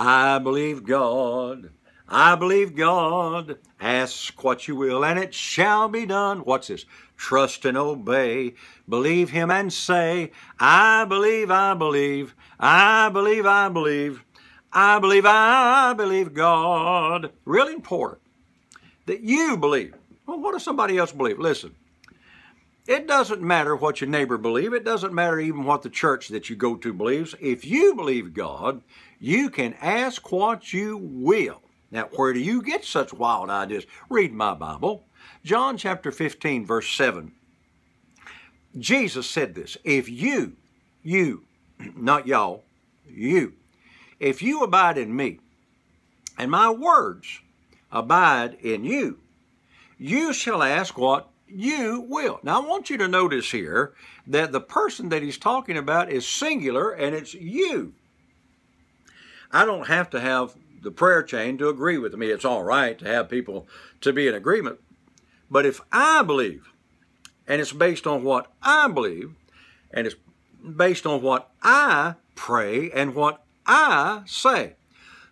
I believe God. I believe God. Ask what you will, and it shall be done. What's this? Trust and obey. Believe Him and say, I believe, I believe, I believe, I believe, I believe, I believe God. Really important that you believe. Well, what does somebody else believe? Listen, it doesn't matter what your neighbor believes. It doesn't matter even what the church that you go to believes. If you believe God, you can ask what you will. Now, where do you get such wild ideas? Read my Bible. John chapter 15, verse 7. Jesus said this If you, you, not y'all, you, if you abide in me, and my words abide in you, you shall ask what you will. Now, I want you to notice here that the person that he's talking about is singular and it's you. I don't have to have the prayer chain to agree with me. It's all right to have people to be in agreement. But if I believe, and it's based on what I believe, and it's based on what I pray and what I say.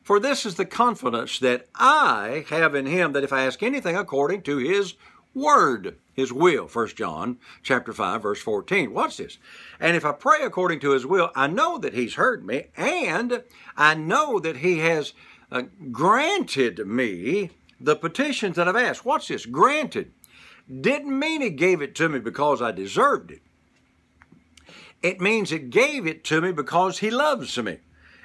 For this is the confidence that I have in him, that if I ask anything according to his word, his will, 1 John chapter 5 verse 14. Watch this. And if I pray according to his will, I know that he's heard me and I know that he has uh, granted me the petitions that I've asked. Watch this. Granted. Didn't mean he gave it to me because I deserved it. It means it gave it to me because he loves me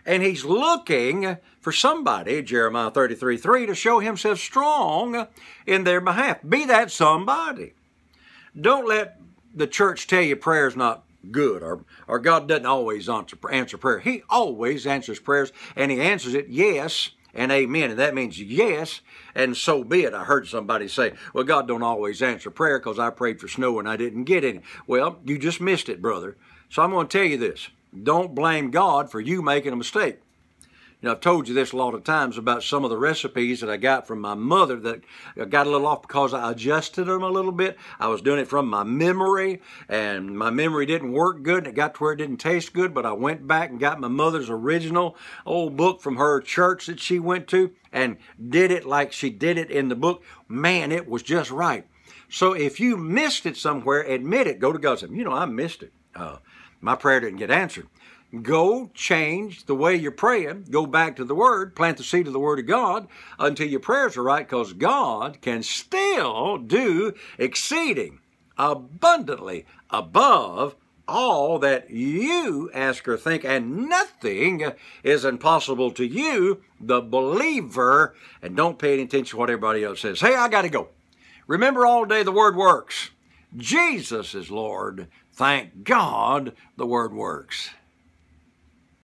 and he's looking for somebody, Jeremiah 33 3, to show himself strong in their behalf. Be that somebody. Don't let the church tell you prayer is not good or, or God doesn't always answer, answer prayer. He always answers prayers and he answers it yes and amen. And that means yes and so be it. I heard somebody say, well, God don't always answer prayer because I prayed for snow and I didn't get any. Well, you just missed it, brother. So I'm going to tell you this don't blame God for you making a mistake. You know, I've told you this a lot of times about some of the recipes that I got from my mother that I got a little off because I adjusted them a little bit. I was doing it from my memory, and my memory didn't work good, and it got to where it didn't taste good. But I went back and got my mother's original old book from her church that she went to and did it like she did it in the book. Man, it was just right. So if you missed it somewhere, admit it. Go to God and say, You know, I missed it. Uh, my prayer didn't get answered. Go change the way you're praying. Go back to the Word. Plant the seed of the Word of God until your prayers are right because God can still do exceeding abundantly above all that you ask or think, and nothing is impossible to you, the believer, and don't pay any attention to what everybody else says. Hey, I got to go. Remember all day the word works. Jesus is Lord. Thank God the word works.